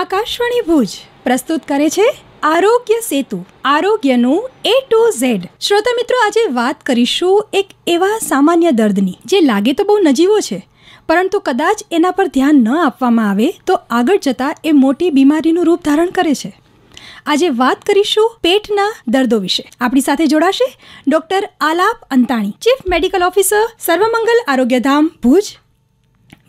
આકાશવાણી ભુજ પ્રસ્તુત કરે છે આરોગ્ય સેતુ આરોગ્યનું એ ટુ ઝેડ શ્રોતા મિત્રો આજે વાત કરીશું એક એવા સામાન્ય દર્દની જે લાગે તો બહુ નજીવો છે પરંતુ કદાચ એના પર ધ્યાન ન આપવામાં આવે તો આગળ જતાં એ મોટી બીમારીનું રૂપ ધારણ કરે છે આજે વાત કરીશું પેટના દર્દો વિશે આપણી સાથે જોડાશે doctor Alap Antani chief medical officer Sarvamangal Arogyadham Bhuj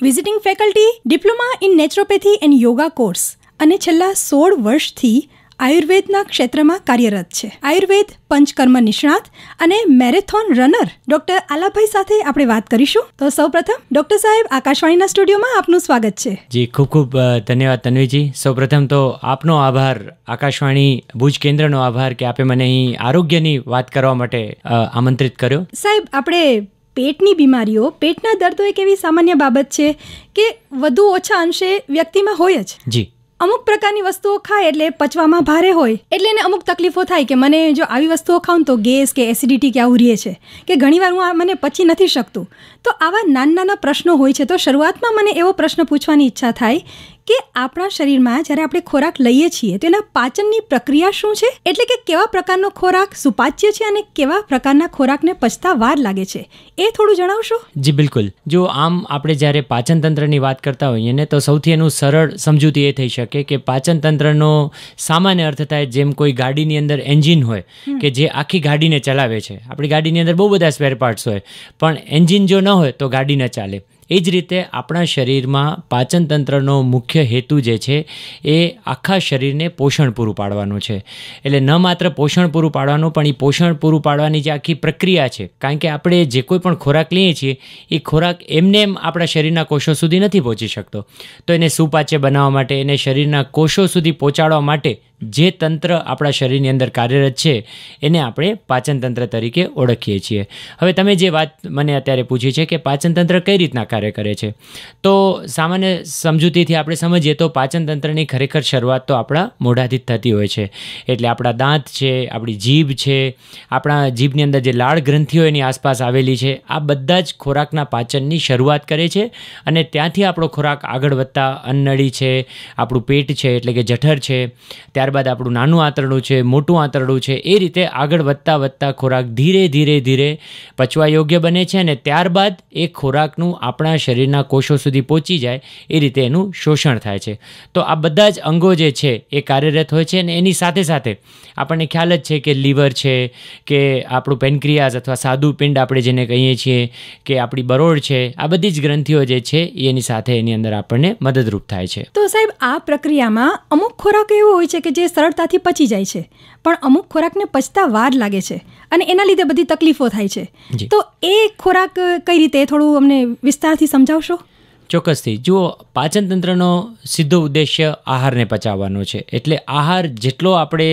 visiting faculty diploma in naturopathy and yoga course અને છેલ્લા સોળ વર્ષથી આયુર્વેદના ક્ષેત્રમાં કાર્યરત છે આયુર્વેદ પંચકર્મ નિષ્ણાત અને મેરેથોન રનર ડોક્ટર આલાભાઈ સાથે આપણે વાત કરીશું તો સૌપ્રથમ ડોક્ટર સાહેબ આકાશવાણીના સ્ટુડિયોમાં આપનું સ્વાગત છે જી ખૂબ ખૂબ ધન્યવાદ તન્વીજી સૌપ્રથમ તો આપનો આભાર આકાશવાણી ભુજ કેન્દ્રનો આભાર કે આપે મને અહીં આરોગ્યની વાત કરવા માટે આમંત્રિત કર્યો સાહેબ આપણે પેટની બીમારીઓ પેટના દર્દો એક એવી સામાન્ય બાબત છે કે વધુ ઓછા અંશે વ્યક્તિમાં હોય જ જી અમુક પ્રકારની વસ્તુઓ ખાય એટલે પચવામાં ભારે હોય એટલે એને અમુક તકલીફો થાય કે મને જો આવી વસ્તુઓ ખાઉં તો ગેસ કે એસિડિટી કે આવું રહે છે કે ઘણીવાર હું આ મને પચી નથી શકતું તો આવા નાના નાના પ્રશ્નો હોય છે તો શરૂઆતમાં મને એવો પ્રશ્ન પૂછવાની ઈચ્છા થાય કે આપણા શરીરમાં જ્યારે આપણે ખોરાક લઈએ છીએ તેના પાચનની પ્રક્રિયા શું છે એટલે કે કેવા પ્રકારનો ખોરાક સુપાચ્ય છે અને કેવા પ્રકારના ખોરાકને પચતા વાર લાગે છે એ થોડું જણાવશો જી બિલકુલ જો આમ આપણે જ્યારે પાચનતંત્રની વાત કરતા હોઈએ ને તો સૌથી એનું સરળ સમજૂતી એ થઈ શકે કે પાચન તંત્રનો સામાન્ય અર્થ થાય જેમ કોઈ ગાડીની અંદર એન્જિન હોય કે જે આખી ગાડીને ચલાવે છે આપણી ગાડીની અંદર બહુ બધા સ્પેર પાર્ટ્સ હોય પણ એન્જિન જો ન હોય તો ગાડી ન ચાલે એ જ રીતે આપણા શરીરમાં પાચન તંત્રનો મુખ્ય હેતુ જે છે એ આખા શરીરને પોષણ પૂરું પાડવાનું છે એટલે ન માત્ર પોષણ પૂરું પાડવાનું પણ એ પોષણ પૂરું પાડવાની જે આખી પ્રક્રિયા છે કારણ કે આપણે જે કોઈ પણ ખોરાક લઈએ છીએ એ ખોરાક એમને એમ આપણા શરીરના કોષો સુધી નથી પહોંચી શકતો તો એને સુપાચ્ય બનાવવા માટે એને શરીરના કોષો સુધી પહોંચાડવા માટે જે તંત્ર આપણા શરીરની અંદર કાર્યરત છે એને આપણે પાચનતંત્ર તરીકે ઓળખીએ છીએ હવે તમે જે વાત મને અત્યારે પૂછી છે કે પાચનતંત્ર કઈ રીતના કાર્ય કરે છે તો સામાન્ય સમજૂતીથી આપણે સમજીએ તો પાચનતંત્રની ખરેખર શરૂઆત તો આપણા મોઢાથી જ થતી હોય છે એટલે આપણા દાંત છે આપણી જીભ છે આપણા જીભની અંદર જે લાળ ગ્રંથિઓ એની આસપાસ આવેલી છે આ બધા જ ખોરાકના પાચનની શરૂઆત કરે છે અને ત્યાંથી આપણો ખોરાક આગળ વધતા અન્નળી છે આપણું પેટ છે એટલે કે જઠર છે ત્યાર ત્યારબાદ આપણું નાનું આંતરડું છે મોટું આંતરડું છે એ રીતે આગળ વધતા વધતા ખોરાક ધીરે ધીરે ધીરે પચવા યોગ્ય બને છે અને ત્યારબાદ એ ખોરાકનું આપણા શરીરના કોષો સુધી પહોંચી જાય એ રીતે એનું શોષણ થાય છે તો આ બધા જ અંગો જે છે એ કાર્યરત હોય છે અને એની સાથે સાથે આપણને ખ્યાલ જ છે કે લીવર છે કે આપણું પેનક્રિયાઝ અથવા સાદું પિંડ આપણે જેને કહીએ છીએ કે આપણી બરોડ છે આ બધી જ ગ્રંથિઓ જે છે એની સાથે એની અંદર આપણને મદદરૂપ થાય છે તો સાહેબ આ પ્રક્રિયામાં અમુક ખોરાક એવો હોય છે કે જે સરળતાથી પચી જાય છે પણ અમુક ખોરાકને પચતા વાર લાગે છે અને એના લીધે બધી તકલીફો થાય છે તો એ ખોરાક કઈ રીતે થોડું અમને વિસ્તારથી સમજાવશો ચોક્કસથી જુઓ પાચનતંત્રનો સીધો ઉદ્દેશ્ય આહારને પચાવવાનો છે એટલે આહાર જેટલો આપણે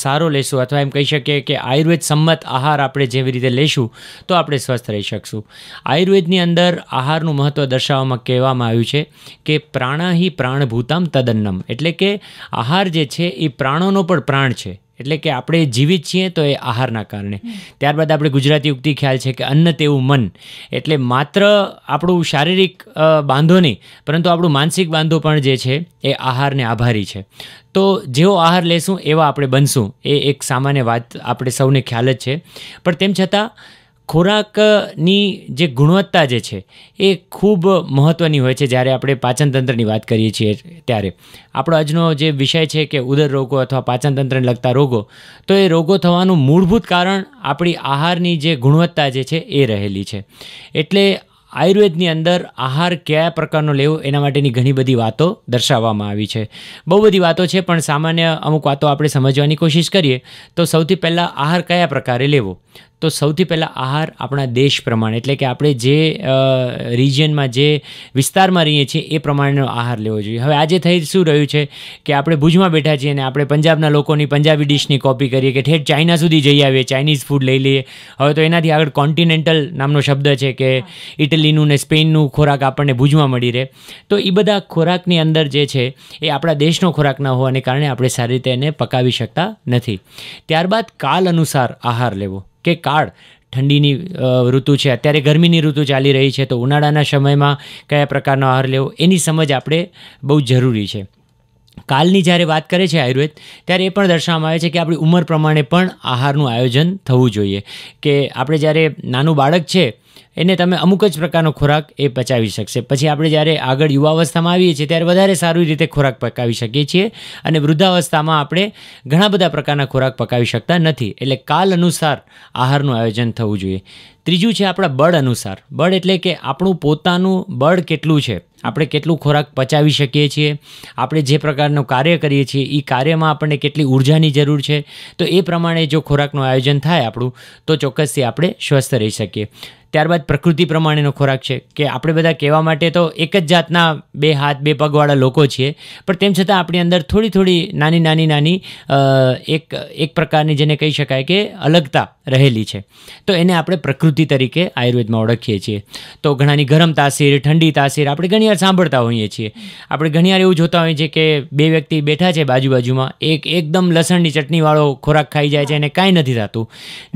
સારો લેશું અથવા એમ કહી શકીએ કે આયુર્વેદ સંમત આહાર આપણે જેવી રીતે લેશું તો આપણે સ્વસ્થ રહી શકશું આયુર્વેદની અંદર આહારનું મહત્ત્વ દર્શાવવામાં કહેવામાં આવ્યું છે કે પ્રાણાહી પ્રાણભૂતામ તદન્નમ એટલે કે આહાર જે છે એ પ્રાણોનો પણ પ્રાણ છે એટલે કે આપણે જીવિત છીએ તો એ આહારના કારણે ત્યારબાદ આપણે ગુજરાતી ઉક્તિ ખ્યાલ છે કે અન્ન તેવું મન એટલે માત્ર આપણું શારીરિક બાંધો નહીં પરંતુ આપણું માનસિક બાંધો પણ જે છે એ આહારને આભારી છે તો જેવો આહાર લેશું એવા આપણે બનશું એ એક સામાન્ય વાત આપણે સૌને ખ્યાલ જ છે પણ તેમ છતાં ખોરાકની જે ગુણવત્તા જે છે એ ખૂબ મહત્ત્વની હોય છે જ્યારે આપણે પાચનતંત્રની વાત કરીએ છીએ ત્યારે આપણો આજનો જે વિષય છે કે ઉદર રોગો અથવા પાચનતંત્રને લગતા રોગો તો એ રોગો થવાનું મૂળભૂત કારણ આપણી આહારની જે ગુણવત્તા જે છે એ રહેલી છે એટલે આયુર્વેદની અંદર આહાર કયા પ્રકારનો લેવો એના માટેની ઘણી બધી વાતો દર્શાવવામાં આવી છે બહુ બધી વાતો છે પણ સામાન્ય અમુક વાતો આપણે સમજવાની કોશિશ કરીએ તો સૌથી પહેલાં આહાર કયા પ્રકારે લેવો તો સૌથી પહેલાં આહાર આપણા દેશ પ્રમાણે એટલે કે આપણે જે રિજિયનમાં જે વિસ્તારમાં રહીએ છીએ એ પ્રમાણેનો આહાર લેવો જોઈએ હવે આજે થઈ શું રહ્યું છે કે આપણે ભુજમાં બેઠા છીએ અને આપણે પંજાબના લોકોની પંજાબી ડિશની કોપી કરીએ કે ઠેઠ ચાઇના સુધી જઈ આવીએ ચાઇનીઝ ફૂડ લઈ લઈએ હવે તો એનાથી આગળ કોન્ટિનેન્ટલ નામનો શબ્દ છે કે ઇટલીનું ને સ્પેનનું ખોરાક આપણને ભુજમાં મળી રહે તો એ બધા ખોરાકની અંદર જે છે એ આપણા દેશનો ખોરાક ના હોવાને કારણે આપણે સારી રીતે એને પકાવી શકતા નથી ત્યારબાદ કાલ અનુસાર આહાર લેવો કે કાળ ઠંડીની ઋતુ છે અત્યારે ગરમીની ઋતુ ચાલી રહી છે તો ઉનાળાના સમયમાં કયા પ્રકારનો આહાર લેવો એની સમજ આપણે બહુ જરૂરી છે કાલની જ્યારે વાત કરે છે આયુર્વેદ ત્યારે એ પણ દર્શાવવામાં આવે છે કે આપણી ઉંમર પ્રમાણે પણ આહારનું આયોજન થવું જોઈએ કે આપણે જ્યારે નાનું બાળક છે એને તમે અમુક જ પ્રકારનો ખોરાક એ પચાવી શકશે પછી આપણે જ્યારે આગળ યુવાવસ્થામાં આવીએ છીએ ત્યારે વધારે સારી રીતે ખોરાક પકાવી શકીએ છીએ અને વૃદ્ધાવસ્થામાં આપણે ઘણા બધા પ્રકારના ખોરાક પકાવી શકતા નથી એટલે કાલ અનુસાર આહારનું આયોજન થવું જોઈએ ત્રીજું છે આપણા બળ અનુસાર બળ એટલે કે આપણું પોતાનું બળ કેટલું છે આપણે કેટલું ખોરાક પચાવી શકીએ છીએ આપણે જે પ્રકારનું કાર્ય કરીએ છીએ એ કાર્યમાં આપણને કેટલી ઉર્જાની જરૂર છે તો એ પ્રમાણે જો ખોરાકનું આયોજન થાય આપણું તો ચોક્કસથી આપણે સ્વસ્થ રહી શકીએ ત્યારબાદ પ્રકૃતિ પ્રમાણેનો ખોરાક છે કે આપણે બધા કહેવા માટે તો એક જ જાતના બે હાથ બે પગવાળા લોકો છીએ પણ તેમ છતાં આપણી અંદર થોડી થોડી નાની નાની નાની એક એક પ્રકારની જેને કહી શકાય કે અલગતા રહેલી છે તો એને આપણે પ્રકૃતિ તરીકે આયુર્વેદમાં ઓળખીએ છીએ તો ઘણાની ગરમ તાસીર ઠંડી તાસીર આપણે ઘણીવાર સાંભળતા હોઈએ છીએ આપણે ઘણીવાર એવું જોતા હોઈએ છીએ કે બે વ્યક્તિ બેઠા છે બાજુ એક એકદમ લસણની ચટણીવાળો ખોરાક ખાઈ જાય છે એને કાંઈ નથી થતું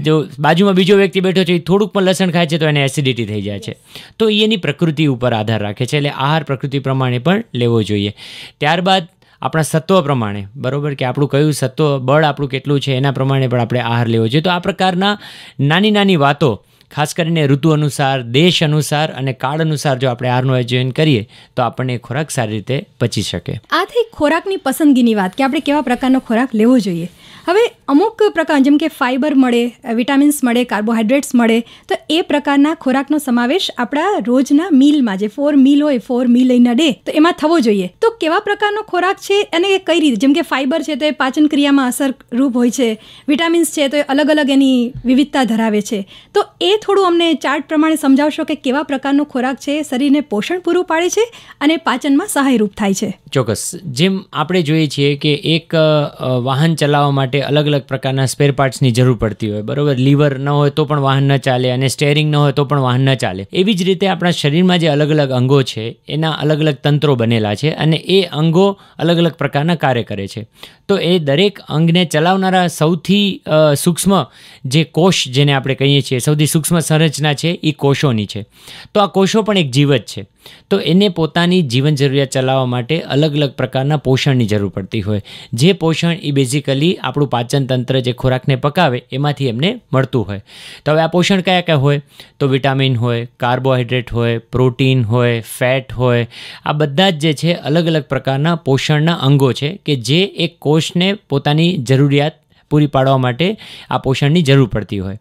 જો બાજુમાં બીજો વ્યક્તિ બેઠો છે એ થોડુંક પણ લસણ ખાય છે તો એને એસિડિટી થઈ જાય છે તો એની પ્રકૃતિ ઉપર આધાર રાખે છે એટલે આહાર પ્રકૃતિ પ્રમાણે પણ લેવો જોઈએ ત્યારબાદ આપણા સત્વ પ્રમાણે બરાબર કે આપણું કયું સત્વ બળ આપણું કેટલું છે એના પ્રમાણે પણ આપણે આહાર લેવો જોઈએ તો આ પ્રકારના નાની નાની વાતો ખાસ કરીને ઋતુ અનુસાર દેશ અનુસાર અને કાળ અનુસાર જો આપણે આહારનું આયોજન કરીએ તો આપણને ખોરાક સારી રીતે પચી શકે આ થઈ ખોરાકની પસંદગીની વાત કે આપણે કેવા પ્રકારનો ખોરાક લેવો જોઈએ હવે અમુક પ્રકાર જેમ કે ફાઇબર મળે વિટામિન્સ મળે કાર્બોહાઈડ્રેટ્સ મળે તો એ પ્રકારના ખોરાકનો સમાવેશ આપણા રોજના મીલમાં જે ફોર મીલ હોય four meal in a day તો એમાં થવો જોઈએ તો કેવા પ્રકારનો ખોરાક છે અને એ કઈ રીતે જેમ કે ફાઇબર છે તો એ પાચન ક્રિયામાં અસરરૂપ હોય છે વિટામિન્સ છે તો એ અલગ અલગ એની વિવિધતા ધરાવે છે તો એ થોડું અમને ચાર્ટ પ્રમાણે સમજાવશો કે કેવા પ્રકારનો ખોરાક છે શરીરને પોષણ પૂરું પાડે છે અને પાચનમાં સહાયરૂપ થાય છે ચોક્કસ જેમ આપણે જોઈએ છીએ કે એક વાહન ચલાવવા માટે માટે અલગ અલગ પ્રકારના સ્પેર પાર્ટ્સની જરૂર પડતી હોય બરાબર લીવર ન હોય તો પણ વાહન ન ચાલે અને સ્ટેરિંગ ન હોય તો પણ વાહન ન ચાલે એવી જ રીતે આપણા શરીરમાં જે અલગ અલગ અંગો છે એના અલગ અલગ તંત્રો બનેલા છે અને એ અંગો અલગ અલગ પ્રકારના કાર્ય કરે છે તો એ દરેક અંગને ચલાવનારા સૌથી સૂક્ષ્મ જે કોષ જેને આપણે કહીએ છીએ સૌથી સૂક્ષ્મ સંરચના છે એ કોષોની છે તો આ કોષો પણ એક જીવત છે તો એને પોતાની જીવન જરૂરિયાત ચલાવવા માટે અલગ અલગ પ્રકારના પોષણની જરૂર પડતી હોય જે પોષણ એ બેઝિકલી આપણું પાચન તંત્ર જે ખોરાકને પકાવે એમાંથી એમને મળતું હોય તો હવે આ પોષણ કયા કયા હોય તો વિટામિન હોય કાર્બોહાઈડ્રેટ હોય પ્રોટીન હોય ફેટ હોય આ બધા જ જે છે અલગ અલગ પ્રકારના પોષણના અંગો છે કે જે એક કોષને પોતાની જરૂરિયાત પૂરી પાડવા માટે આ પોષણની જરૂર પડતી હોય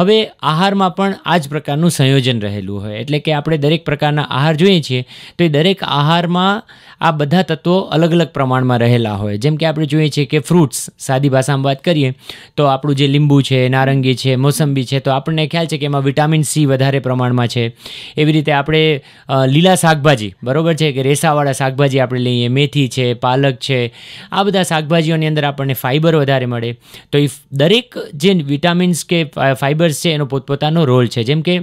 હવે આહારમાં પણ આ જ પ્રકારનું સંયોજન રહેલું હોય એટલે કે આપણે દરેક પ્રકારના આહાર જોઈએ છીએ તો એ દરેક આહારમાં આ બધા તત્વો અલગ અલગ પ્રમાણમાં રહેલા હોય જેમ કે આપણે જોઈએ છીએ કે ફ્રૂટ્સ સાદી ભાષામાં વાત કરીએ તો આપણું જે લીંબુ છે નારંગી છે મોસંબી છે તો આપણને ખ્યાલ છે કે એમાં વિટામિન સી વધારે પ્રમાણમાં છે એવી રીતે આપણે લીલા શાકભાજી બરાબર છે કે રેસાવાળા શાકભાજી આપણે લઈએ મેથી છે પાલક છે આ બધા શાકભાજીઓની અંદર આપણને ફાઇબર વધારે મળે તો એ દરેક જે વિટામિન્સ કે ફાઇબર્સ છે એનો પોતપોતાનો રોલ છે જેમ કે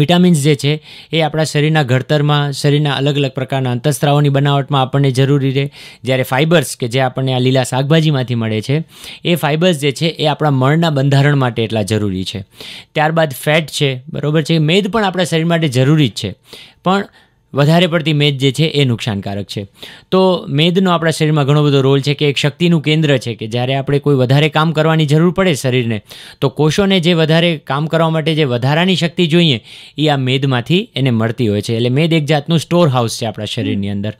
વિટામિન્સ જે છે એ આપણા શરીરના ઘડતરમાં શરીરના અલગ અલગ પ્રકારના અંતસ્ત્રાવોની બનાવટમાં આપણને જરૂરી રહે જ્યારે ફાઇબર્સ કે જે આપણને આ લીલા શાકભાજીમાંથી મળે છે એ ફાઇબર્સ જે છે એ આપણા મળના બંધારણ માટે એટલા જરૂરી છે ત્યારબાદ ફેટ છે બરાબર છે મેદ પણ આપણા શરીર માટે જરૂરી જ છે પણ વધારે પડતી મેદ જે છે એ નુકસાનકારક છે તો મેદનો આપણા શરીરમાં ઘણો બધો રોલ છે કે એક શક્તિનું કેન્દ્ર છે કે જ્યારે આપણે કોઈ વધારે કામ કરવાની જરૂર પડે શરીરને તો કોષોને જે વધારે કામ કરવા માટે જે વધારાની શક્તિ જોઈએ એ આ મેદમાંથી એને મળતી હોય છે એટલે મેદ એક જાતનું સ્ટોર હાઉસ છે આપણા શરીરની અંદર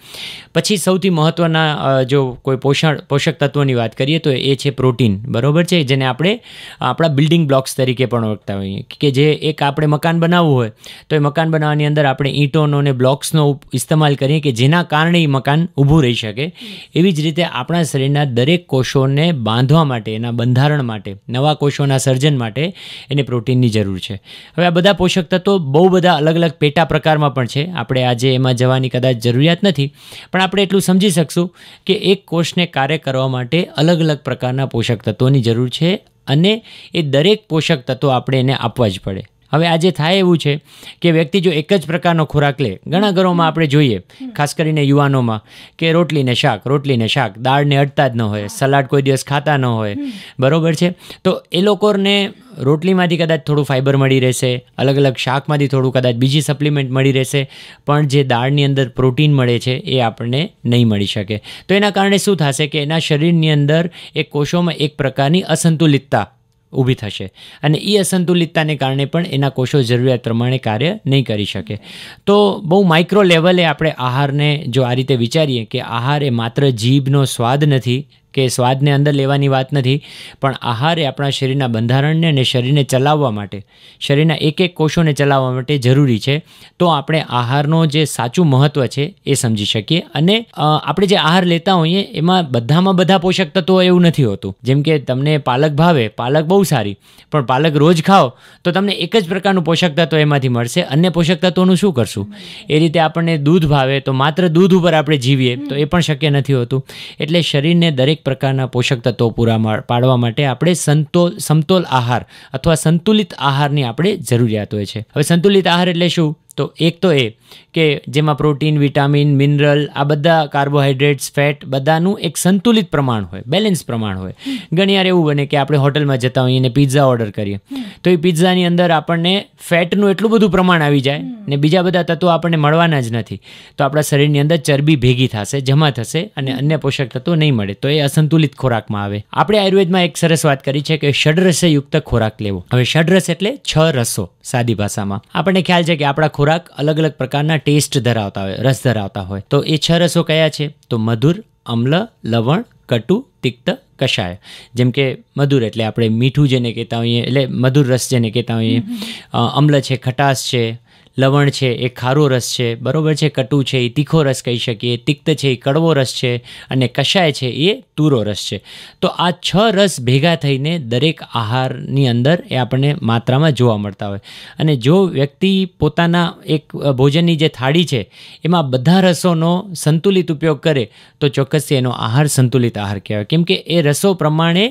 પછી સૌથી મહત્ત્વના જો કોઈ પોષણ પોષક તત્વોની વાત કરીએ તો એ છે પ્રોટીન બરાબર છે જેને આપણે આપણા બિલ્ડિંગ બ્લોક્સ તરીકે પણ ઓળખતા હોઈએ કે જે એક આપણે મકાન બનાવવું હોય તો એ મકાન બનાવવાની અંદર આપણે ઈંટોનો અને બ્લોક્સ બ્લોક્સનો ઇસ્તેમાલ કરીએ કે જેના કારણે એ મકાન ઊભું રહી શકે એવી જ રીતે આપણા શરીરના દરેક કોષોને બાંધવા માટે એના બંધારણ માટે નવા કોષોના સર્જન માટે એને પ્રોટીનની જરૂર છે હવે આ બધા પોષક તત્વો બહુ બધા અલગ અલગ પેટા પ્રકારમાં પણ છે આપણે આજે એમાં જવાની કદાચ જરૂરિયાત નથી પણ આપણે એટલું સમજી શકશું કે એક કોષને કાર્ય કરવા માટે અલગ અલગ પ્રકારના પોષક તત્વોની જરૂર છે અને એ દરેક પોષક તત્વો આપણે એને આપવા જ પડે હવે આજે થાય એવું છે કે વ્યક્તિ જો એક જ પ્રકારનો ખોરાક લે ઘણા ઘરોમાં આપણે જોઈએ ખાસ કરીને યુવાનોમાં કે રોટલીને શાક રોટલીને શાક દાળને અડતા જ ન હોય સલાડ કોઈ દિવસ ખાતા ન હોય બરાબર છે તો એ લોકોને રોટલીમાંથી કદાચ થોડું ફાઇબર મળી રહેશે અલગ અલગ શાકમાંથી થોડું કદાચ બીજી સપ્લિમેન્ટ મળી રહેશે પણ જે દાળની અંદર પ્રોટીન મળે છે એ આપણને નહીં મળી શકે તો એના કારણે શું થશે કે એના શરીરની અંદર એ કોષોમાં એક પ્રકારની અસંતુલિતતા ઊભી થશે અને એ અસંતુલિતતાને કારણે પણ એના કોષો જરૂરિયાત પ્રમાણે કાર્ય નહીં કરી શકે તો બહુ માઇક્રો લેવલે આપણે આહારને જો આ રીતે વિચારીએ કે આહાર એ માત્ર જીભનો સ્વાદ નથી કે સ્વાદને અંદર લેવાની વાત નથી પણ આહાર એ આપણા શરીરના બંધારણને અને શરીરને ચલાવવા માટે શરીરના એક એક કોષોને ચલાવવા માટે જરૂરી છે તો આપણે આહારનો જે સાચું મહત્ત્વ છે એ સમજી શકીએ અને આપણે જે આહાર લેતા હોઈએ એમાં બધામાં બધા પોષક તત્વો એવું નથી હોતું જેમ કે તમને પાલક ભાવે પાલક બહુ સારી પણ પાલક રોજ ખાઓ તો તમને એક જ પ્રકારનું પોષક તત્વ એમાંથી મળશે અન્ય પોષક તત્વોનું શું કરશું એ રીતે આપણને દૂધ ભાવે તો માત્ર દૂધ ઉપર આપણે જીવીએ તો એ પણ શક્ય નથી હોતું એટલે શરીરને દરેક પ્રકારના પોષક તત્વો પૂરા પાડવા માટે આપણે સંતોલ સમતોલ આહાર અથવા સંતુલિત આહારની આપણે જરૂરિયાત હોય છે હવે સંતુલિત આહાર એટલે શું તો એક તો એ કે જેમાં પ્રોટીન વિટામિન મિનરલ આ બધા કાર્બોહાઈડ્રેટ્સ ફેટ બધાનું એક સંતુલિત પ્રમાણ હોય બેલેન્સ પ્રમાણ હોય ઘણી વાર એવું બને કે આપણે હોટલમાં જતા હોઈએ અને પિઝા ઓર્ડર કરીએ તો એ પિઝાની અંદર આપણને ફેટનું એટલું બધું પ્રમાણ આવી જાય ને બીજા બધા તત્વો આપણને મળવાના જ નથી તો આપણા શરીરની અંદર ચરબી ભેગી થશે જમા થશે અને અન્ય પોષક તત્વો નહીં મળે તો એ અસંતુલિત ખોરાકમાં આવે આપણે આયુર્વેદમાં એક સરસ વાત કરી છે કે ષડરસયુક્ત ખોરાક લેવો હવે ષડરસ એટલે છ રસો સાદી ભાષામાં આપણને ખ્યાલ છે કે આપણા ખોરાક ખોરાક અલગ અલગ પ્રકારના ટેસ્ટ ધરાવતા હોય રસ ધરાવતા હોય તો એ છ રસો કયા છે તો મધુર અમ્લ લવણ કટુ તિક્ત કશાય જેમ કે મધુર એટલે આપણે મીઠું જેને કહેતા હોઈએ એટલે મધુર રસ જેને કહેતા હોઈએ અમ્લ છે ખટાશ છે લવણ છે એ ખારો રસ છે બરાબર છે કટુ છે એ તીખો રસ કહી શકીએ તિક્ત છે એ કડવો રસ છે અને કશાય છે એ તુરો રસ છે તો આ છ રસ ભેગા થઈને દરેક આહારની અંદર એ આપણને માત્રામાં જોવા મળતા હોય અને જો વ્યક્તિ પોતાના એક ભોજનની જે થાળી છે એમાં બધા રસોનો સંતુલિત ઉપયોગ કરે તો ચોક્કસથી એનો આહાર સંતુલિત આહાર કહેવાય કેમ કે એ રસો પ્રમાણે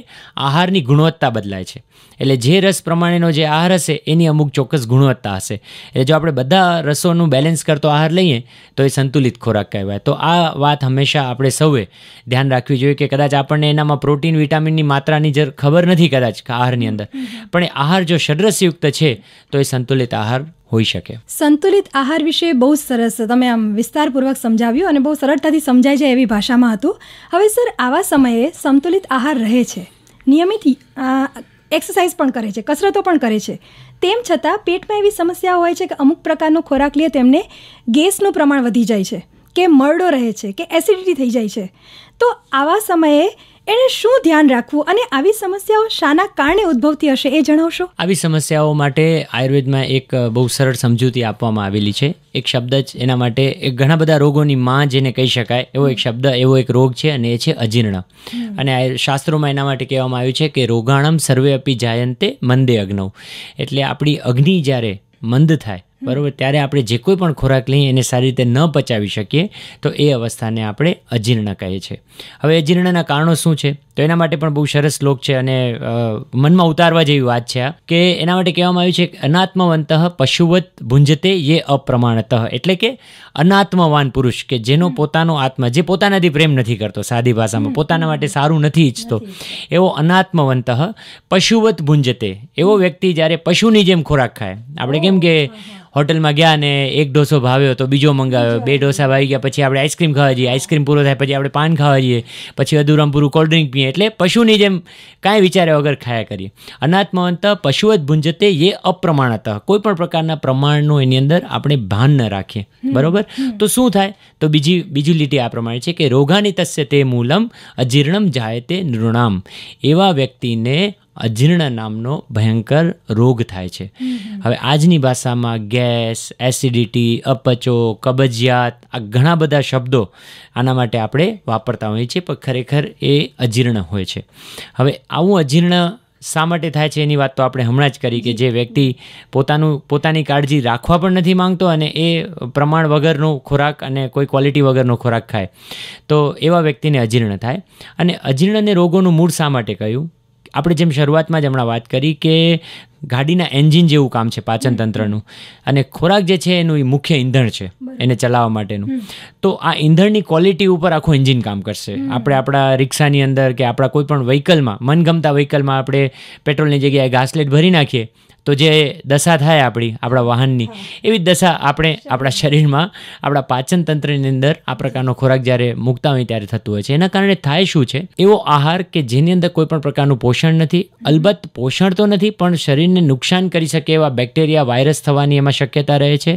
આહારની ગુણવત્તા બદલાય છે એટલે જે રસ પ્રમાણેનો જે આહાર હશે એની અમુક ચોક્કસ ગુણવત્તા હશે એટલે જો આપણે બધા રસોનું બેલેન્સ કરતો આહાર લઈએ તો એ સંતુલિત ખોરાક કહેવાય તો આ વાત હંમેશા આપણે સૌએ ધ્યાન રાખવી જોઈએ કે કદાચ આપણને એનામાં પ્રોટીન વિટામિનની માત્રાની જર ખબર નથી કદાચ આહારની અંદર પણ એ આહાર જો ષડરસયુક્ત છે તો એ સંતુલિત આહાર હોઈ શકે સંતુલિત આહાર વિશે બહુ સરસ તમે આમ વિસ્તારપૂર્વક સમજાવ્યું અને બહુ સરળતાથી સમજાય જાય એવી ભાષામાં હતું હવે સર આવા સમયે સંતુલિત આહાર રહે છે નિયમિત એક્સરસાઇઝ પણ કરે છે કસરતો પણ કરે છે તેમ છતાં પેટમાં એવી સમસ્યા હોય છે કે અમુક પ્રકારનો ખોરાક લે તેમને ગેસનું પ્રમાણ વધી જાય છે કે મરડો રહે છે કે એસિડિટી થઈ જાય છે તો આવા સમયે એને શું ધ્યાન રાખવું અને આવી સમસ્યાઓ શાના કારણે ઉદ્ભવતી હશે એ જણાવશો આવી સમસ્યાઓ માટે આયુર્વેદમાં એક બહુ સરળ સમજૂતી આપવામાં આવેલી છે એક શબ્દ જ એના માટે ઘણા બધા રોગોની માં જેને કહી શકાય એવો એક શબ્દ એવો એક રોગ છે અને એ છે અજીર્ણ અને શાસ્ત્રોમાં એના માટે કહેવામાં આવ્યું છે કે રોગાણમ સર્વે અપી જાયંતે મંદે અગ્નવ એટલે આપણી અગ્નિ જ્યારે મંદ થાય બરાબર ત્યારે આપણે જે કોઈ પણ ખોરાક લઈએ એને સારી રીતે ન પચાવી શકીએ તો એ અવસ્થાને આપણે અજીર્ણ કહે છે હવે અજીર્ણના કારણો શું છે તો એના માટે પણ બહુ સરસ શ્લોક છે અને મનમાં ઉતારવા જેવી વાત છે આ કે એના માટે કહેવામાં આવ્યું છે કે અનાત્મવંત પશુવત ભુંજતે યે અપ્રમાણત એટલે કે અનાત્મવાન પુરુષ કે જેનો પોતાનો આત્મા જે પોતાનાથી પ્રેમ નથી કરતો સાદી ભાષામાં પોતાના માટે સારું નથી ઈચ્છતો એવો અનાત્મવંત પશુવત ભુંજતે એવો વ્યક્તિ જ્યારે પશુની જેમ ખોરાક ખાય આપણે કેમ કે હોટલમાં ગયા અને એક ડોસો ભાવ્યો તો બીજો મંગાવ્યો બે ઢોસા ભાવી ગયા પછી આપણે આઈસ્ક્રીમ ખાવા જઈએ આઈસ્ક્રીમ પૂરો થાય પછી આપણે પાન ખાવા જઈએ પછી અધૂરામ પૂરું કોલ્ડ ડ્રિંક પીએ એટલે પશુની જેમ કાંઈ વિચાર્યા વગર ખાયા કરીએ અનાત્મવંત પશુ જ ભુંજતે એ અપ્રમાણતા કોઈ પણ પ્રકારના પ્રમાણનું એની અંદર આપણે ભાન ન રાખીએ બરાબર તો શું થાય તો બીજી બીજી લીટી આ પ્રમાણે છે કે રોગાની તસ્ય તે મૂલમ અજીર્ણમ જાય તે નૃણામ એવા વ્યક્તિને અજીર્ણ નામનો ભયંકર રોગ થાય છે હવે આજની ભાષામાં ગેસ એસિડિટી અપચો કબજિયાત આ ઘણા બધા શબ્દો આના માટે આપણે વાપરતા હોઈએ છીએ પણ ખરેખર એ અજીર્ણ હોય છે હવે આવું અજીર્ણ શા માટે થાય છે એની વાત તો આપણે હમણાં જ કરી કે જે વ્યક્તિ પોતાનું પોતાની કાળજી રાખવા પણ નથી માંગતો અને એ પ્રમાણ વગરનો ખોરાક અને કોઈ ક્વોલિટી વગરનો ખોરાક ખાય તો એવા વ્યક્તિને અજીર્ણ થાય અને અજીર્ણને રોગોનું મૂળ શા માટે કહ્યું આપણે જેમ શરૂઆતમાં જ હમણાં વાત કરી કે ગાડીના એન્જિન જેવું કામ છે પાચનતંત્રનું અને ખોરાક જે છે એનું એ મુખ્ય ઈંધણ છે એને ચલાવવા માટેનું તો આ ઈંધણની ક્વોલિટી ઉપર આખું એન્જિન કામ કરશે આપણે આપણા રિક્ષાની અંદર કે આપણા કોઈ પણ વ્હીકલમાં મનગમતા વ્હીકલમાં આપણે પેટ્રોલની જગ્યાએ ઘાસલેટ ભરી નાખીએ તો જે દશા થાય આપણી આપણા વાહનની એવી દશા આપણે આપણા શરીરમાં આપણા પાચનતંત્રની અંદર આ પ્રકારનો ખોરાક જ્યારે મૂકતા હોય ત્યારે થતું હોય છે એના કારણે થાય શું છે એવો આહાર કે જેની અંદર કોઈ પણ પ્રકારનું પોષણ નથી અલબત્ત પોષણ તો નથી પણ શરીરને નુકસાન કરી શકે એવા બેક્ટેરિયા વાયરસ થવાની એમાં શક્યતા રહે છે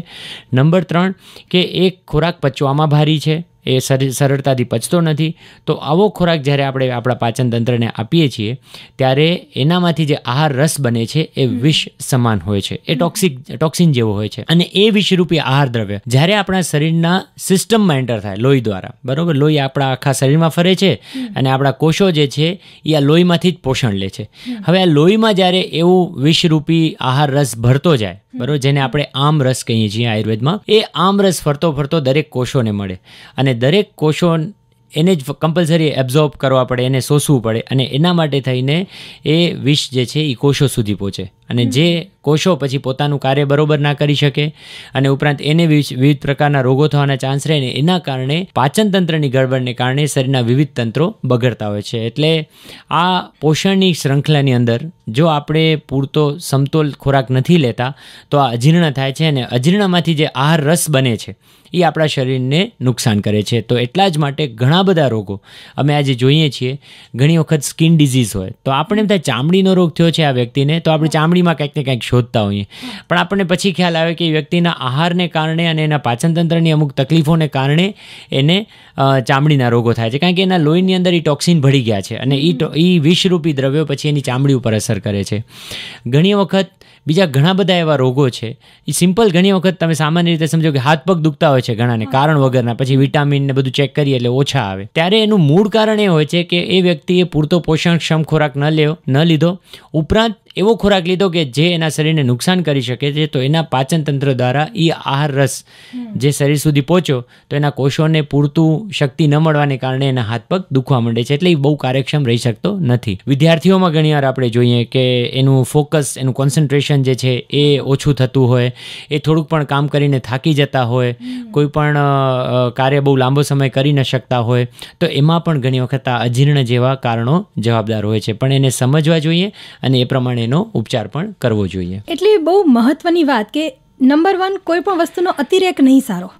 નંબર ત્રણ કે એક ખોરાક પચવામાં ભારી છે એ સરળતાથી પચતો નથી તો આવો ખોરાક જ્યારે આપણે આપણા પાચન તંત્રને આપીએ છીએ ત્યારે એનામાંથી જે આહાર રસ બને છે એ વિષ સમાન હોય છે એ ટોક્સિક ટોક્સિન જેવો હોય છે અને એ વિષરૂપી આહાર દ્રવ્ય જ્યારે આપણા શરીરના સિસ્ટમમાં એન્ટર થાય લોહી દ્વારા બરાબર લોહી આપણા આખા શરીરમાં ફરે છે અને આપણા કોષો જે છે એ આ લોહીમાંથી જ પોષણ લે છે હવે આ લોહીમાં જ્યારે એવું વિષરૂપી આહાર રસ ભરતો જાય બરાબર જેને આપણે આમ રસ કહીએ છીએ આયુર્વેદમાં એ આમ રસ ફરતો ફરતો દરેક કોષોને મળે અને અને દરેક કોષો એને જ કમ્પલસરી એબ્ઝોર્બ કરવા પડે એને શોષવું પડે અને એના માટે થઈને એ વિષ જે છે એ કોષો સુધી પહોંચે અને જે કોષો પછી પોતાનું કાર્ય બરોબર ના કરી શકે અને ઉપરાંત એને વિવિધ પ્રકારના રોગો થવાના ચાન્સ રહે ને એના કારણે પાચન તંત્રની ગડબડને કારણે શરીરના વિવિધ તંત્રો બગડતા હોય છે એટલે આ પોષણની શ્રૃંખલાની અંદર જો આપણે પૂરતો સમતોલ ખોરાક નથી લેતા તો આ અજીર્ણ થાય છે અને અજીર્ણમાંથી જે આહાર રસ બને છે એ આપણા શરીરને નુકસાન કરે છે તો એટલા જ માટે ઘણા બધા રોગો અમે આજે જોઈએ છીએ ઘણી વખત સ્કિન ડિઝીઝ હોય તો આપણે એમ થાય ચામડીનો રોગ થયો છે આ વ્યક્તિને તો આપણે ચામડીમાં કંઈક ને કંઈક શોધતા હોઈએ પણ આપણને પછી ખ્યાલ આવે કે વ્યક્તિના આહારને કારણે અને એના પાચનતંત્રની અમુક તકલીફોને કારણે એને ચામડીના રોગો થાય છે કારણ કે એના લોહીની અંદર એ ટોક્સિન ભળી ગયા છે અને એ એ વિષરૂપી દ્રવ્યો પછી એની ચામડી ઉપર અસર કરે છે ઘણી વખત બીજા ઘણા બધા એવા રોગો છે એ સિમ્પલ ઘણી વખત તમે સામાન્ય રીતે સમજો કે હાથ પગ દુખતા હોય છે ઘણાને કારણ વગરના પછી વિટામિન ને બધું ચેક કરીએ એટલે ઓછા આવે ત્યારે એનું મૂળ કારણ એ હોય છે કે એ વ્યક્તિએ પૂરતો પોષણક્ષમ ખોરાક ન લેવો ન લીધો ઉપરાંત એવો ખોરાક લીધો કે જે એના શરીરને નુકસાન કરી શકે છે તો એના પાચનતંત્ર દ્વારા એ આહાર રસ જે શરીર સુધી પહોંચ્યો તો એના કોષોને પૂરતું શક્તિ ન મળવાને કારણે એના હાથ પગ દુખવા માંડે છે એટલે એ બહુ કાર્યક્ષમ રહી શકતો નથી વિદ્યાર્થીઓમાં ઘણીવાર આપણે જોઈએ કે એનું ફોકસ એનું કોન્સન્ટ્રેશન જે છે એ ઓછું થતું હોય એ થોડુંક પણ કામ કરીને થાકી જતા હોય કોઈ પણ કાર્ય બહુ લાંબો સમય કરી ન શકતા હોય તો એમાં પણ ઘણી વખત આ અજીર્ણ જેવા કારણો જવાબદાર હોય છે પણ એને સમજવા જોઈએ અને એ પ્રમાણે એનો ઉપચાર પણ કરવો જોઈએ એટલે બહુ મહત્વની વાત કે નંબર વન કોઈ પણ વસ્તુનો અતિરેક નહીં સારો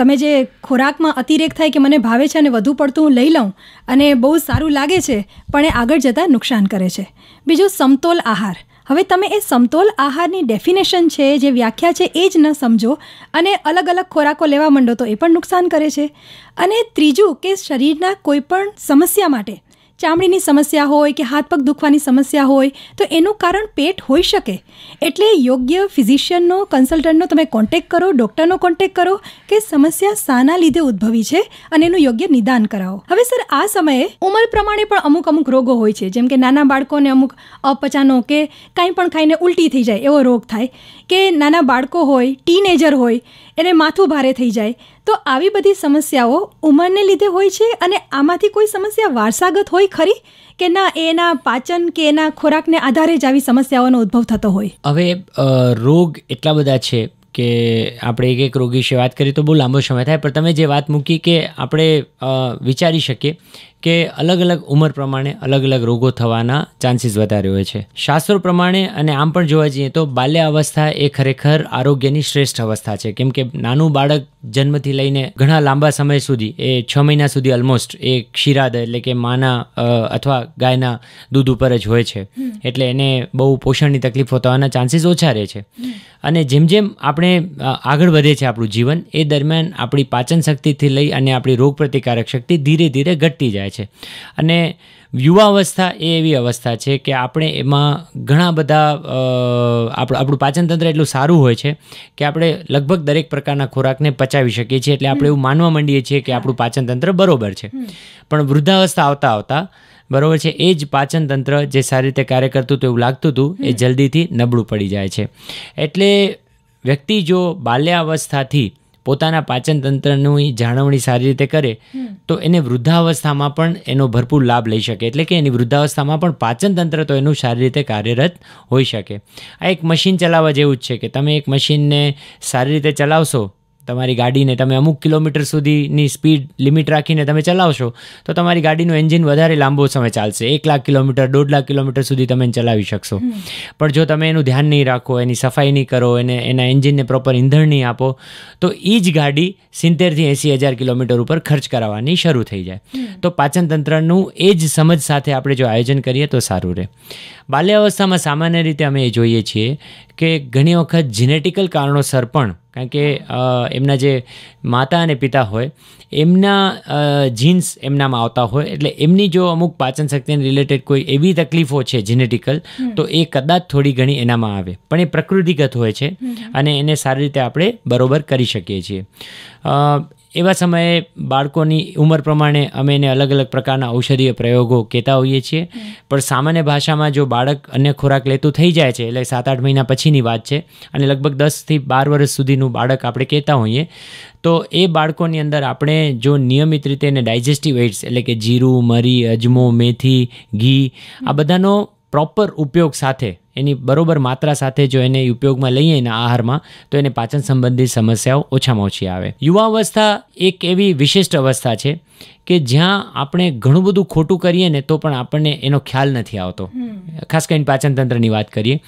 તમે જે ખોરાકમાં અતિરેક થાય કે મને ભાવે છે અને વધુ પડતું હું લઈ લઉં અને બહુ સારું લાગે છે પણ એ આગળ જતાં નુકસાન કરે છે બીજું સમતોલ આહાર હવે તમે એ સમતોલ આહારની ડેફિનેશન છે જે વ્યાખ્યા છે એ જ ન સમજો અને અલગ અલગ ખોરાકો લેવા માંડો તો એ પણ નુકસાન કરે છે અને ત્રીજું કે શરીરના કોઈપણ સમસ્યા માટે ચામડીની સમસ્યા હોય કે હાથ પગ દુખવાની સમસ્યા હોય તો એનું કારણ પેટ હોઈ શકે એટલે યોગ્ય ફિઝિશિયનનો કન્સલ્ટન્ટનો તમે કોન્ટેક કરો ડૉક્ટરનો કોન્ટેક કરો કે સમસ્યા શાના લીધે ઉદ્ભવી છે અને એનું યોગ્ય નિદાન કરાવો હવે સર આ સમયે ઉંમર પ્રમાણે પણ અમુક અમુક રોગો હોય છે જેમ કે નાના બાળકોને અમુક અપચાનો કે કાંઈ પણ ખાઈને ઉલટી થઈ જાય એવો રોગ થાય કે નાના બાળકો હોય ટીનેજર હોય એને માથું ભારે થઈ જાય તો આવી બધી સમસ્યાઓ ઉંમરને લીધે હોય છે અને આમાંથી કોઈ સમસ્યા વારસાગત હોય ખરી કે ના એના પાચન કે એના ખોરાકને આધારે જ આવી સમસ્યાઓનો ઉદ્ભવ થતો હોય હવે રોગ એટલા બધા છે કે આપણે એક એક રોગી વિશે વાત કરીએ તો બહુ લાંબો સમય થાય પણ તમે જે વાત મૂકી કે આપણે વિચારી શકીએ કે અલગ અલગ ઉંમર પ્રમાણે અલગ અલગ રોગો થવાના ચાન્સીસ વધારે હોય છે શાસ્ત્રો પ્રમાણે અને આમ પણ જોવા જઈએ તો બાલ્ય અવસ્થા એ ખરેખર આરોગ્યની શ્રેષ્ઠ અવસ્થા છે કેમ કે નાનું બાળક જન્મથી લઈને ઘણા લાંબા સમય સુધી એ છ મહિના સુધી ઓલમોસ્ટ એ ક્ષીરાદ એટલે કે માના અથવા ગાયના દૂધ ઉપર જ હોય છે એટલે એને બહુ પોષણની તકલીફો થવાના ચાન્સીસ ઓછા રહે છે અને જેમ જેમ આપણે આગળ વધે છે આપણું જીવન એ દરમિયાન આપણી પાચન શક્તિથી લઈ અને આપણી રોગ પ્રતિકારક શક્તિ ધીરે ધીરે ઘટતી જાય જાય છે અને યુવાવસ્થા એ એવી અવસ્થા છે કે આપણે એમાં ઘણા બધા આપણું આપણું પાચનતંત્ર એટલું સારું હોય છે કે આપણે લગભગ દરેક પ્રકારના ખોરાકને પચાવી શકીએ છીએ એટલે આપણે એવું માનવા માંડીએ છીએ કે આપણું પાચનતંત્ર બરોબર છે પણ વૃદ્ધાવસ્થા આવતા આવતા બરોબર છે એ જ પાચનતંત્ર જે સારી રીતે કાર્ય કરતું હતું એવું લાગતું હતું એ જલ્દીથી નબળું પડી જાય છે એટલે વ્યક્તિ જો બાલ્યાવસ્થાથી પોતાના પાચન તંત્રની જાળવણી સારી રીતે કરે તો એને વૃદ્ધાવસ્થામાં પણ એનો ભરપૂર લાભ લઈ શકે એટલે કે એની વૃદ્ધાવસ્થામાં પણ પાચન તંત્ર તો એનું સારી રીતે કાર્યરત હોઈ શકે આ એક મશીન ચલાવવા જેવું જ છે કે તમે એક મશીનને સારી રીતે ચલાવશો તમારી ગાડીને તમે અમુક કિલોમીટર સુધીની સ્પીડ લિમિટ રાખીને તમે ચલાવશો તો તમારી ગાડીનું એન્જિન વધારે લાંબો સમય ચાલશે એક લાખ કિલોમીટર દોઢ લાખ કિલોમીટર સુધી તમે ચલાવી શકશો પણ જો તમે એનું ધ્યાન નહીં રાખો એની સફાઈ નહીં કરો એને એના એન્જિનને પ્રોપર ઈંધણ નહીં આપો તો એ જ ગાડી સિત્તેરથી એંસી હજાર કિલોમીટર ઉપર ખર્ચ કરાવવાની શરૂ થઈ જાય તો પાચનતંત્રનું એ જ સમજ સાથે આપણે જો આયોજન કરીએ તો સારું રહે બાલ્યાવસ્થામાં સામાન્ય રીતે અમે એ જોઈએ છીએ કે ઘણી વખત જીનેટિકલ કારણોસર પણ કારણ કે એમના જે માતા અને પિતા હોય એમના જીન્સ એમનામાં આવતા હોય એટલે એમની જો અમુક પાચન શક્તિને રિલેટેડ કોઈ એવી તકલીફો છે જીનેટિકલ તો એ કદાચ થોડી ઘણી એનામાં આવે પણ એ પ્રકૃતિગત હોય છે અને એને સારી રીતે આપણે બરાબર કરી શકીએ છીએ એવા સમયે બાળકોની ઉંમર પ્રમાણે અમે એને અલગ અલગ પ્રકારના ઔષધીય પ્રયોગો કહેતા હોઈએ છીએ પણ સામાન્ય ભાષામાં જો બાળક અન્ય ખોરાક લેતું થઈ જાય છે એટલે સાત આઠ મહિના પછીની વાત છે અને લગભગ દસથી બાર વર્ષ સુધીનું બાળક આપણે કહેતા હોઈએ તો એ બાળકોની અંદર આપણે જો નિયમિત રીતે એને ડાયજેસ્ટિવ એઇડ્સ એટલે કે જીરું મરી અજમો મેથી ઘી આ બધાનો પ્રોપર ઉપયોગ સાથે એની બરોબર માત્રા સાથે જો એને ઉપયોગમાં લઈએ એના આહારમાં તો એને પાચન સંબંધિત સમસ્યાઓ ઓછામાં ઓછી આવે યુવા અવસ્થા એક એવી વિશિષ્ટ અવસ્થા છે કે જ્યાં આપણે ઘણું બધું ખોટું કરીએ ને તો પણ આપણને એનો ખ્યાલ નથી આવતો ખાસ કરીને પાચનતંત્રની વાત કરીએ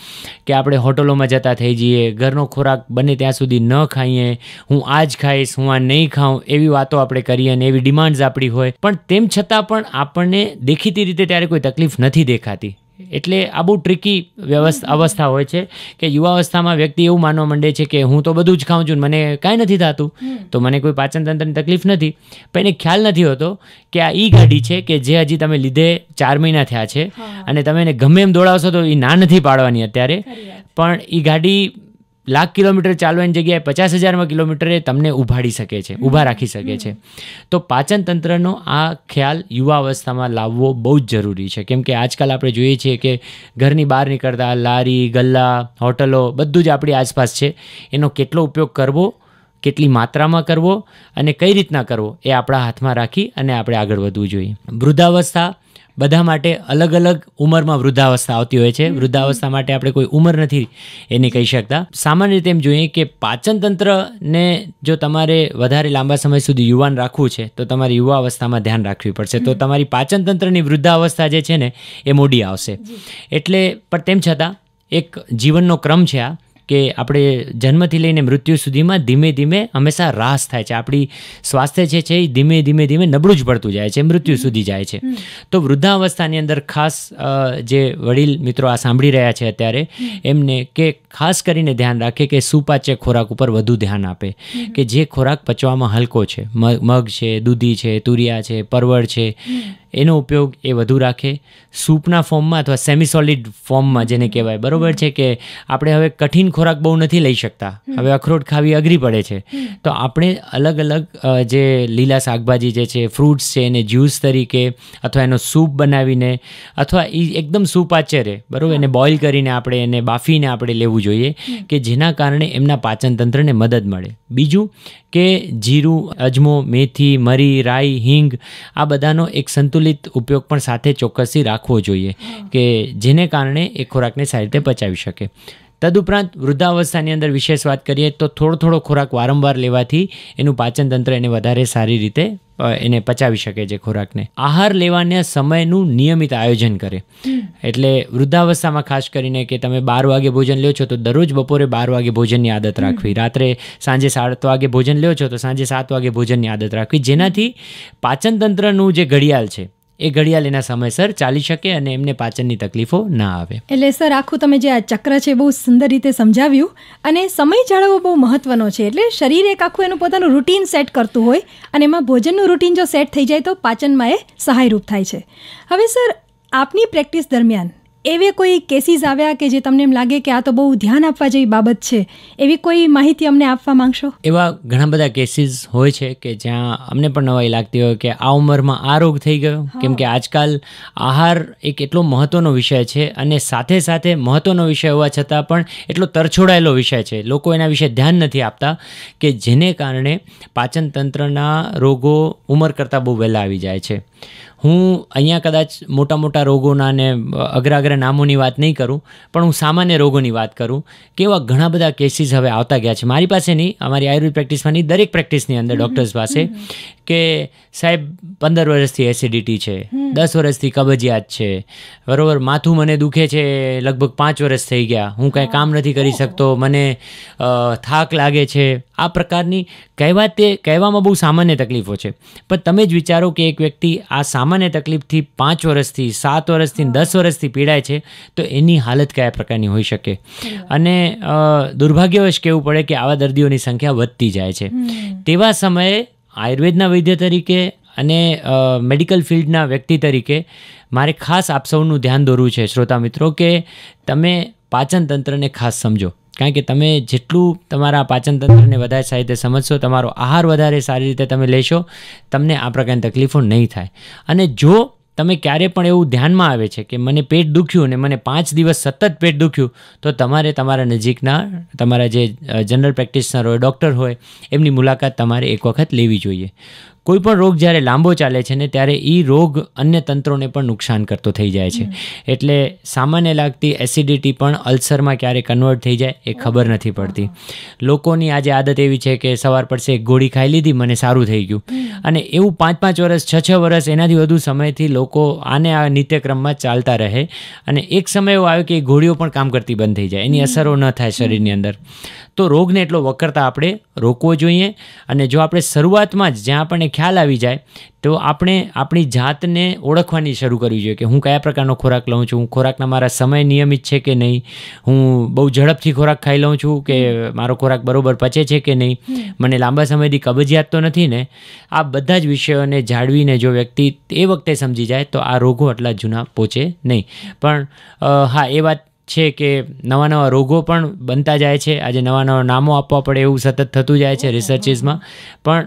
કે આપણે હોટલોમાં જતા થઈ જઈએ ઘરનો ખોરાક બને ત્યાં સુધી ન ખાઈએ હું આ જ ખાઈશ હું આ નહીં ખાઉં એવી વાતો આપણે કરીએ અને એવી ડિમાન્ડ્સ આપણી હોય પણ તેમ છતાં પણ આપણને દેખીતી રીતે ત્યારે કોઈ તકલીફ નથી દેખાતી એટલે આ બહુ ટ્રીકી વ્યવસ્થા અવસ્થા હોય છે કે યુવા અવસ્થામાં વ્યક્તિ એવું માનવા માંડે છે કે હું તો બધું જ ખાઉં છું મને કાંઈ નથી થતું તો મને કોઈ પાચનતંત્રની તકલીફ નથી પણ એને ખ્યાલ નથી હોતો કે આ ઈ ગાડી છે કે જે હજી તમે લીધે ચાર મહિના થયા છે અને તમે એને ગમે એમ દોડાવશો તો એ ના નથી પાડવાની અત્યારે પણ એ ગાડી લાખ કિલોમીટર ચાલવાની જગ્યાએ પચાસ હજારમાં કિલોમીટરે તમને ઉભાડી શકે છે ઊભા રાખી શકે છે તો પાચન તંત્રનો આ ખ્યાલ યુવા અવસ્થામાં લાવવો બહુ જ જરૂરી છે કેમ કે આજકાલ આપણે જોઈએ છીએ કે ઘરની બહાર નીકળતા લારી ગલ્લા હોટલો બધું જ આપણી આસપાસ છે એનો કેટલો ઉપયોગ કરવો કેટલી માત્રામાં કરવો અને કઈ રીતના કરવો એ આપણા હાથમાં રાખી અને આપણે આગળ વધવું જોઈએ વૃદ્ધાવસ્થા બધા માટે અલગ અલગ ઉંમરમાં વૃદ્ધાવસ્થા આવતી હોય છે વૃદ્ધાવસ્થા માટે આપણે કોઈ ઉંમર નથી એની કહી શકતા સામાન્ય રીતે એમ જોઈએ કે પાચનતંત્રને જો તમારે વધારે લાંબા સમય સુધી યુવાન રાખવું છે તો તમારે યુવા અવસ્થામાં ધ્યાન રાખવી પડશે તો તમારી પાચનતંત્રની વૃદ્ધાવસ્થા જે છે ને એ મોડી આવશે એટલે પણ તેમ છતાં એક જીવનનો ક્રમ છે આ કે આપણે જન્મથી લઈને મૃત્યુ સુધીમાં ધીમે ધીમે હંમેશા રાસ થાય છે આપણી સ્વાસ્થ્ય જે છે એ ધીમે ધીમે ધીમે નબળું જ પડતું જાય છે મૃત્યુ સુધી જાય છે તો વૃદ્ધાવસ્થાની અંદર ખાસ જે વડીલ મિત્રો આ સાંભળી રહ્યા છે અત્યારે એમને કે ખાસ કરીને ધ્યાન રાખે કે સુપાચ્ય ખોરાક ઉપર વધુ ધ્યાન આપે કે જે ખોરાક પચવામાં હલકો છે મગ છે દૂધી છે તુરિયા છે પરવળ છે એનો ઉપયોગ એ વધુ રાખે સૂપના ફોર્મમાં અથવા સેમી સોલિડ ફોર્મમાં જેને કહેવાય બરાબર છે કે આપણે હવે કઠિન ખોરાક બહુ નથી લઈ શકતા હવે અખરોટ ખાવી અઘરી પડે છે તો આપણે અલગ અલગ જે લીલા શાકભાજી જે છે ફ્રૂટ્સ છે એને જ્યુસ તરીકે અથવા એનો સૂપ બનાવીને અથવા એ એકદમ સૂપ આચરે બરાબર એને બોઇલ કરીને આપણે એને બાફીને આપણે લેવું જોઈએ કે જેના કારણે એમના પાચનતંત્રને મદદ મળે બીજું કે જીરું અજમો મેથી મરી રાઈ હિંગ આ બધાનો એક સંતુલન સંતુલિત ઉપયોગ પણ સાથે ચોક્કસથી રાખવો જોઈએ કે જેને કારણે એ ખોરાકને સારી રીતે પચાવી શકે તદુપરાંત વૃદ્ધાવસ્થાની અંદર વિશેષ વાત કરીએ તો થોડો થોડો ખોરાક વારંવાર લેવાથી એનું પાચનતંત્ર એને વધારે સારી રીતે એને પચાવી શકે છે ખોરાકને આહાર લેવાના સમયનું નિયમિત આયોજન કરે એટલે વૃદ્ધાવસ્થામાં ખાસ કરીને કે તમે બાર વાગે ભોજન લ્યો છો તો દરરોજ બપોરે બાર વાગે ભોજનની આદત રાખવી રાત્રે સાંજે સાત વાગે ભોજન લ્યો છો તો સાંજે સાત વાગે ભોજનની આદત રાખવી જેનાથી પાચનતંત્રનું જે ઘડિયાળ છે એ ઘડિયાળ એના સમયસર ચાલી શકે અને એમને પાચનની તકલીફો ના આવે એટલે સર આખું તમે જે આ ચક્ર છે બહુ સુંદર રીતે સમજાવ્યું અને સમય જાળવવો બહુ મહત્વનો છે એટલે શરીર એક આખું એનું પોતાનું રૂટીન સેટ કરતું હોય અને એમાં ભોજનનું રૂટીન જો સેટ થઈ જાય તો પાચનમાં એ સહાયરૂપ થાય છે હવે સર આપની પ્રેક્ટિસ દરમિયાન એવી કોઈ કેસીસ આવ્યા કે જે તમને એમ લાગે કે આ તો બહુ ધ્યાન આપવા જેવી બાબત છે એવી કોઈ માહિતી અમને આપવા માંગશો એવા ઘણા બધા કેસીસ હોય છે કે જ્યાં અમને પણ નવાઈ લાગતી હોય કે આ ઉંમરમાં આ રોગ થઈ ગયો કેમ કે આજકાલ આહાર એક એટલો મહત્ત્વનો વિષય છે અને સાથે સાથે મહત્ત્વનો વિષય હોવા છતાં પણ એટલો તરછોડાયેલો વિષય છે લોકો એના વિશે ધ્યાન નથી આપતા કે જેને કારણે પાચનતંત્રના રોગો ઉંમર કરતાં બહુ વહેલા આવી જાય છે હું અહીંયા કદાચ મોટા મોટા રોગોના ને અઘરા અઘરા નામોની વાત નહીં કરું પણ હું સામાન્ય રોગોની વાત કરું કેવા ઘણા બધા કેસીસ હવે આવતા ગયા છે મારી પાસે નહીં અમારી આયુર્વેદ પ્રેક્ટિસમાંની દરેક પ્રેક્ટિસની અંદર ડૉક્ટર્સ પાસે કે સાહેબ પંદર વર્ષથી એસિડિટી છે દસ વર્ષથી કબજિયાત છે બરાબર માથું મને દુખે છે લગભગ પાંચ વર્ષ થઈ ગયા હું કાંઈ કામ નથી કરી શકતો મને થાક લાગે છે આ પ્રકારની કહેવા તે કહેવામાં બહુ સામાન્ય તકલીફો છે પણ તમે જ વિચારો કે એક વ્યક્તિ આ સામાન્ય તકલીફથી પાંચ વર્ષથી સાત વર્ષથી દસ વર્ષથી પીડાય છે તો એની હાલત કયા પ્રકારની હોઈ શકે અને દુર્ભાગ્યવશ કહેવું પડે કે આવા દર્દીઓની સંખ્યા વધતી જાય છે તેવા સમયે આયુર્વેદના વૈદ્ય તરીકે અને મેડિકલ ફિલ્ડના વ્યક્તિ તરીકે મારે ખાસ આપ સૌનું ધ્યાન દોરવું છે શ્રોતા મિત્રો કે તમે પાચન તંત્રને ખાસ સમજો કારણ કે તમે જેટલું તમારા પાચનતંત્રને વધારે સારી રીતે સમજશો તમારો આહાર વધારે સારી રીતે તમે લેશો તમને આ પ્રકારની તકલીફો નહીં થાય અને જો તમે ક્યારે પણ એવું ધ્યાનમાં આવે છે કે મને પેટ દુખ્યું અને મને પાંચ દિવસ સતત પેટ દુખ્યું તો તમારે તમારા નજીકના તમારા જે જનરલ પ્રેક્ટિશનર હોય ડૉક્ટર હોય એમની મુલાકાત તમારે એક વખત લેવી જોઈએ કોઈપણ રોગ જ્યારે લાંબો ચાલે છે ને ત્યારે એ રોગ અન્ય તંત્રોને પણ નુકસાન કરતો થઈ જાય છે એટલે સામાન્ય લાગતી એસિડિટી પણ અલ્સરમાં ક્યારે કન્વર્ટ થઈ જાય એ ખબર નથી પડતી લોકોની આજે આદત એવી છે કે સવાર પડશે એક ગોળી ખાઈ લીધી મને સારું થઈ ગયું અને એવું પાંચ પાંચ વર્ષ છ છ વર્ષ એનાથી વધુ સમયથી લોકો આને આ નિત્યક્રમમાં ચાલતા રહે અને એક સમય એવો આવ્યો કે ગોળીઓ પણ કામ કરતી બંધ થઈ જાય એની અસરો ન થાય શરીરની અંદર તો રોગને એટલો વકરતા આપણે રોકવો જોઈએ અને જો આપણે શરૂઆતમાં જ જ્યાં આપણને ખ્યાલ આવી જાય તો આપણે આપણી જાતને ઓળખવાની શરૂ કરવી જોઈએ કે હું કયા પ્રકારનો ખોરાક લઉં છું ખોરાકના મારા સમય નિયમિત છે કે નહીં હું બહુ ઝડપથી ખોરાક ખાઈ લઉં છું કે મારો ખોરાક બરાબર પચે છે કે નહીં મને લાંબા સમયથી કબજિયાત તો નથી ને આ બધા જ વિષયોને જાળવીને જો વ્યક્તિ એ વખતે સમજી જાય તો આ રોગો આટલા જૂના પહોંચે નહીં પણ હા એ વાત છે કે નવા નવા રોગો પણ બનતા જાય છે આજે નવા નવા નામો આપવા પડે એવું સતત થતું જાય છે રિસર્ચીસમાં પણ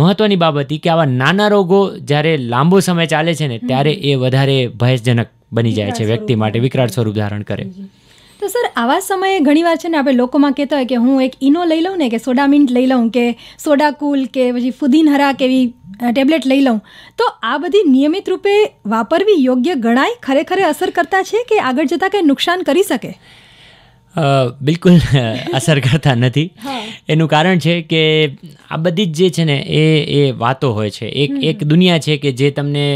મહત્ત્વની બાબત એ કે આવા નાના રોગો જ્યારે લાંબો સમય ચાલે છે ને ત્યારે એ વધારે ભયજનક બની જાય છે વ્યક્તિ માટે વિકરાળ સ્વરૂપ ધારણ કરે તો સર આવા સમયે ઘણીવાર છે ને આપણે લોકોમાં કહેતા હોય કે હું એક ઇનો લઈ લઉં ને કે સોડા મિન્ટ લઈ લઉં કે સોડા કુલ કે પછી ફુદીનહરા કેવી ટેબ્લેટ લઈ લઉં તો આ બધી નિયમિત રૂપે વાપરવી યોગ્ય ગણાય ખરેખર અસર કરતા છે કે આગળ જતાં કંઈ નુકસાન કરી શકે બિલકુલ અસર કરતા નથી એનું કારણ છે કે આ બધી જ જે છે ને એ એ વાતો હોય છે એક એક દુનિયા છે કે જે તમને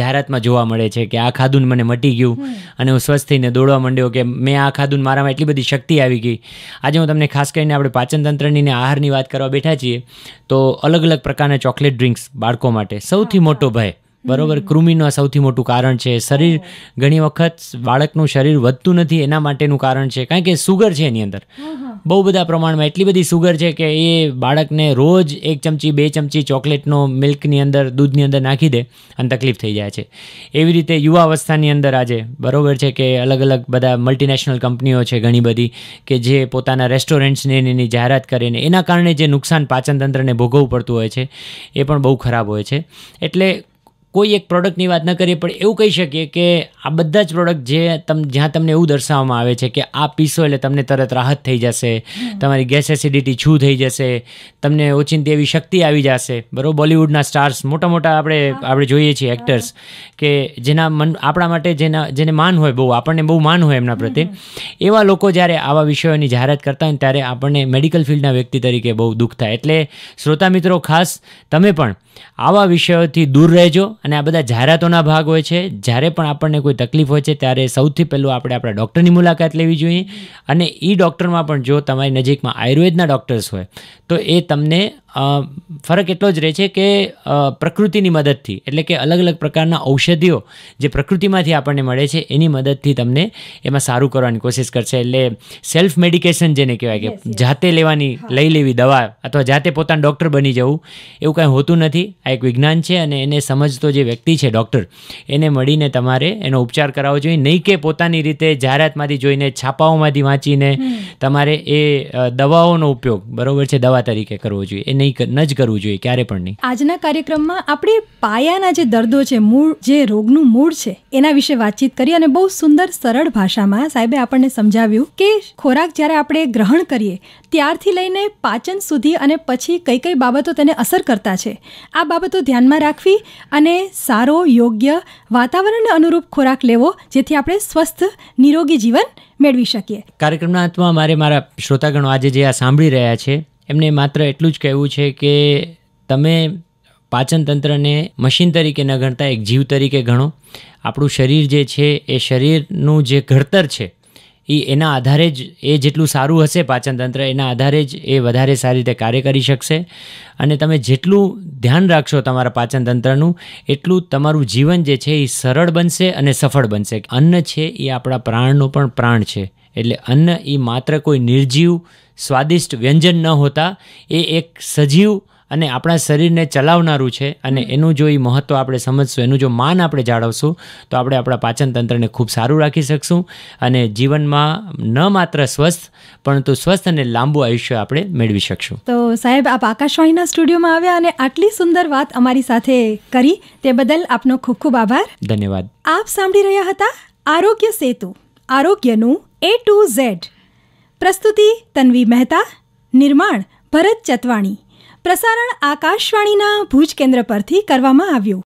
જાહેરાતમાં જોવા મળે છે કે આ ખાધું મને મટી ગયું અને હું સ્વસ્થ થઈને દોડવા માંડ્યો કે મેં આ ખાધું મારામાં એટલી બધી શક્તિ આવી ગઈ આજે હું તમને ખાસ કરીને આપણે પાચનતંત્રની ને આહારની વાત કરવા બેઠા છીએ તો અલગ અલગ પ્રકારના ચોકલેટ ડ્રિંક્સ બાળકો માટે સૌથી મોટો ભય બરોબર કૃમિનું આ સૌથી મોટું કારણ છે શરીર ઘણી વખત બાળકનું શરીર વધતું નથી એના માટેનું કારણ છે કારણ કે સુગર છે એની અંદર બહુ બધા પ્રમાણમાં એટલી બધી સુગર છે કે એ બાળકને રોજ એક ચમચી બે ચમચી ચોકલેટનો મિલ્કની અંદર દૂધની અંદર નાખી દે અને તકલીફ થઈ જાય છે એવી રીતે યુવા અવસ્થાની અંદર આજે બરોબર છે કે અલગ અલગ બધા મલ્ટીનેશનલ કંપનીઓ છે ઘણી બધી કે જે પોતાના રેસ્ટોરન્ટ્સને એની જાહેરાત કરીને એના કારણે જે નુકસાન પાચનતંત્રને ભોગવવું પડતું હોય છે એ પણ બહુ ખરાબ હોય છે એટલે કોઈ એક પ્રોડક્ટની વાત ન કરીએ પણ એવું કહી શકીએ કે આ બધા જ પ્રોડક્ટ જે તમ જ્યાં તમને એવું દર્શાવવામાં આવે છે કે આ પીસો એટલે તમને તરત રાહત થઈ જશે તમારી ગેસ એસિડિટી છૂ થઈ જશે તમને ઓચિંતી એવી શક્તિ આવી જશે બરાબર બોલિવૂડના સ્ટાર્સ મોટા મોટા આપણે આપણે જોઈએ છીએ એક્ટર્સ કે જેના મન આપણા માટે જેના જેને માન હોય બહુ આપણને બહુ માન હોય એમના પ્રત્યે એવા લોકો જ્યારે આવા વિષયોની જાહેરાત કરતા હોય ત્યારે આપણને મેડિકલ ફિલ્ડના વ્યક્તિ તરીકે બહુ દુઃખ થાય એટલે શ્રોતા મિત્રો ખાસ તમે પણ આવા વિષયોથી દૂર રહેજો અને આ બધા જાહેરાતોના ભાગ હોય છે જ્યારે પણ આપણને કોઈ તકલીફ હોય છે ત્યારે સૌથી પહેલું આપણે આપણા ડૉક્ટરની મુલાકાત લેવી જોઈએ અને એ ડૉક્ટરમાં પણ જો તમારી નજીકમાં આયુર્વેદના ડૉક્ટર્સ હોય તો એ તમને ફરક એટલો જ રહે છે કે પ્રકૃતિની મદદથી એટલે કે અલગ અલગ પ્રકારના ઔષધિઓ જે પ્રકૃતિમાંથી આપણને મળે છે એની મદદથી તમને એમાં સારું કરવાની કોશિશ કરશે એટલે સેલ્ફ મેડિકેશન જેને કહેવાય કે જાતે લેવાની લઈ લેવી દવા અથવા જાતે પોતાના ડૉક્ટર બની જવું એવું કાંઈ હોતું નથી આ એક વિજ્ઞાન છે અને એને સમજતો જે વ્યક્તિ છે ડૉક્ટર એને મળીને તમારે એનો ઉપચાર કરાવવો જોઈએ નહીં કે પોતાની રીતે જાહેરાતમાંથી જોઈને છાપાઓમાંથી વાંચીને તમારે એ દવાઓનો ઉપયોગ બરાબર છે દવા તરીકે કરવો જોઈએ નહીં ન જ કરવું જોઈએ ક્યારે પણ નહીં આજના કાર્યક્રમમાં આપણે પાયાના જે દર્દો છે મૂળ જે રોગનું મૂળ છે એના વિશે વાતચીત કરી અને બહુ સુંદર સરળ ભાષામાં સાહેબે આપણને સમજાવ્યું કે ખોરાક જ્યારે આપણે ગ્રહણ કરીએ ત્યારથી લઈને પાચન સુધી અને પછી કઈ કઈ બાબતો તેને અસર કરતા છે આ બાબતો ધ્યાનમાં રાખવી અને સારો યોગ્ય વાતાવરણને અનુરૂપ ખોરાક લેવો જેથી આપણે સ્વસ્થ નિરોગી જીવન મેળવી શકીએ કાર્યક્રમના અંતમાં મારે મારા શ્રોતાગણો આજે જે આ સાંભળી રહ્યા છે એમને માત્ર એટલું જ કહેવું છે કે તમે પાચન તંત્રને મશીન તરીકે ન ગણતા એક જીવ તરીકે ગણો આપણું શરીર જે છે એ શરીરનું જે ઘડતર છે એ એના આધારે જ એ જેટલું સારું હશે પાચન તંત્ર એના આધારે જ એ વધારે સારી રીતે કાર્ય કરી શકશે અને તમે જેટલું ધ્યાન રાખશો તમારા પાચન તંત્રનું એટલું તમારું જીવન જે છે એ સરળ બનશે અને સફળ બનશે અન્ન છે એ આપણા પ્રાણનો પણ પ્રાણ છે એટલે અન્ન એ માત્ર કોઈ નિર્જીવ સ્વાદિષ્ટ વ્યંજન ન હોતા એ એક સજીવ અને આપણા શરીરને ચલાવનારું છે અને એનું જો એ મહત્ત્વ આપણે સમજશું એનું જો માન આપણે જાળવશું તો આપણે આપણા પાચનતંત્રને ખૂબ સારું રાખી શકશું અને જીવનમાં ન માત્ર સ્વસ્થ પરંતુ સ્વસ્થ અને લાંબુ આયુષ્ય આપણે મેળવી શકશું તો સાહેબ આપ આકાશવાણીના સ્ટુડિયોમાં આવ્યા અને આટલી સુંદર વાત અમારી સાથે કરી તે બદલ આપનો ખૂબ ખૂબ આભાર ધન્યવાદ આપ સાંભળી રહ્યા હતા આરોગ્ય સેતુ આરોગ્યનું એ ટુ ઝેડ પ્રસ્તુતિ તન્વી મહેતા નિર્માણ ભરત ચતવાણી પ્રસારણ આકાશવાણીના ભુજ કેન્દ્ર પરથી કરવામાં આવ્યું